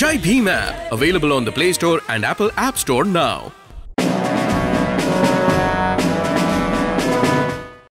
Jai Bheem app available on the Play Store and Apple App Store now.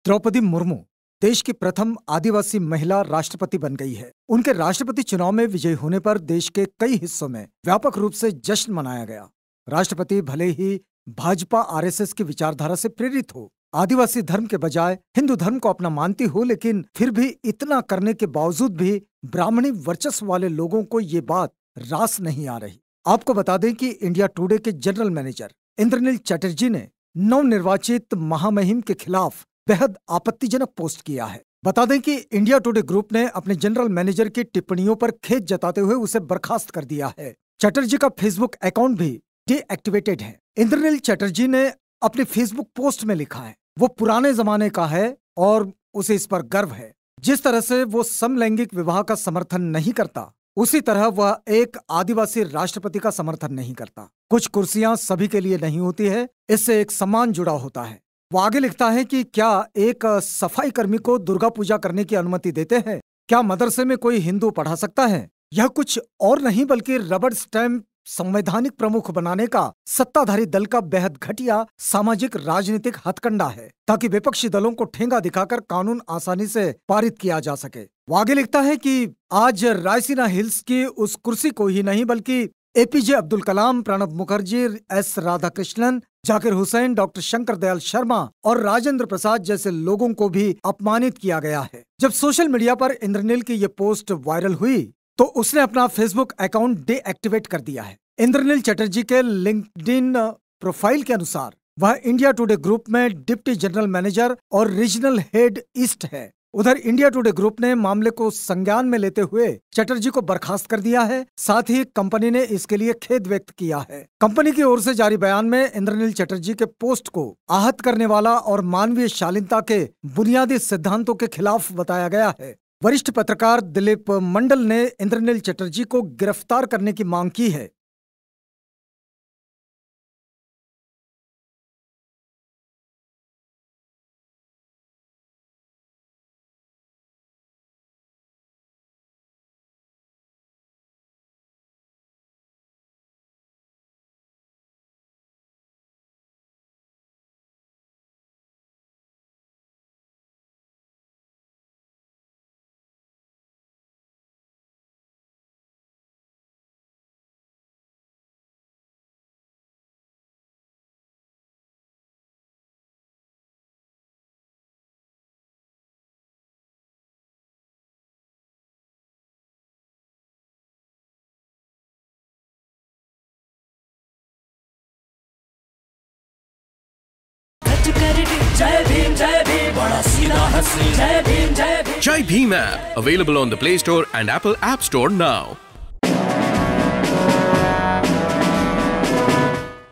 Draupadi Murmu देश की प्रथम आदिवासी महिला राष्ट्रपति बन गई है उनके राष्ट्रपति चुनाव में विजयी होने पर देश के कई हिस्सों में व्यापक रूप से जश्न मनाया गया राष्ट्रपति भले ही भाजपा आरएसएस की विचारधारा से प्रेरित हो आदिवासी धर्म के बजाय हिंदू धर्म को अपना मानती हो लेकिन फिर भी इतना करने के बावजूद भी ब्राह्मणी वर्चस्व वाले लोगों को ये बात रास नहीं आ रही आपको बता दें कि इंडिया टुडे के जनरल मैनेजर इंद्रनील चटर्जी ने नवनिर्वाचित महामहिम के खिलाफ बेहद आपत्तिजनक पोस्ट किया है बता दें कि इंडिया टुडे ग्रुप ने अपने जनरल मैनेजर की टिप्पणियों पर खेत जताते हुए उसे बर्खास्त कर दिया है चटर्जी का फेसबुक अकाउंट भी डीएक्टिवेटेड है इंद्रनील चटर्जी ने अपने फेसबुक पोस्ट में लिखा है वो पुराने जमाने का है और उसे इस पर गर्व है जिस तरह से वो समलैंगिक विवाह का समर्थन नहीं करता उसी तरह वह एक आदिवासी राष्ट्रपति का समर्थन नहीं करता कुछ कुर्सियां सभी के लिए नहीं होती है इससे एक सम्मान जुड़ा होता है वो आगे लिखता है कि क्या एक सफाई कर्मी को दुर्गा पूजा करने की अनुमति देते हैं क्या मदरसे में कोई हिंदू पढ़ा सकता है यह कुछ और नहीं बल्कि रबड़ स्टैम्प संवैधानिक प्रमुख बनाने का सत्ताधारी दल का बेहद घटिया सामाजिक राजनीतिक हथकंडा है ताकि विपक्षी दलों को ठेंगा दिखाकर कानून आसानी से पारित किया जा सके वो आगे लिखता है कि आज रायसीना हिल्स की उस कुर्सी को ही नहीं बल्कि एपीजे अब्दुल कलाम प्रणब मुखर्जी एस राधाकृष्णन जाकिर हुसैन डॉक्टर शंकर दयाल शर्मा और राजेंद्र प्रसाद जैसे लोगों को भी अपमानित किया गया है जब सोशल मीडिया पर इंद्रनील की ये पोस्ट वायरल हुई तो उसने अपना फेसबुक अकाउंट डीएक्टिवेट कर दिया है इंद्रनील चटर्जी के लिंकड प्रोफाइल के अनुसार वह इंडिया टुडे ग्रुप में डिप्टी जनरल मैनेजर और रीजनल हेड ईस्ट है उधर इंडिया टुडे ग्रुप ने मामले को संज्ञान में लेते हुए चटर्जी को बर्खास्त कर दिया है साथ ही कंपनी ने इसके लिए खेद व्यक्त किया है कंपनी की ओर से जारी बयान में इंद्रनील चटर्जी के पोस्ट को आहत करने वाला और मानवीय शालीनता के बुनियादी सिद्धांतों के खिलाफ बताया गया है वरिष्ठ पत्रकार दिलीप मंडल ने इंद्रनील चटर्जी को गिरफ्तार करने की मांग की है Jai Bheem, app available on the Play Store and Apple App Store now.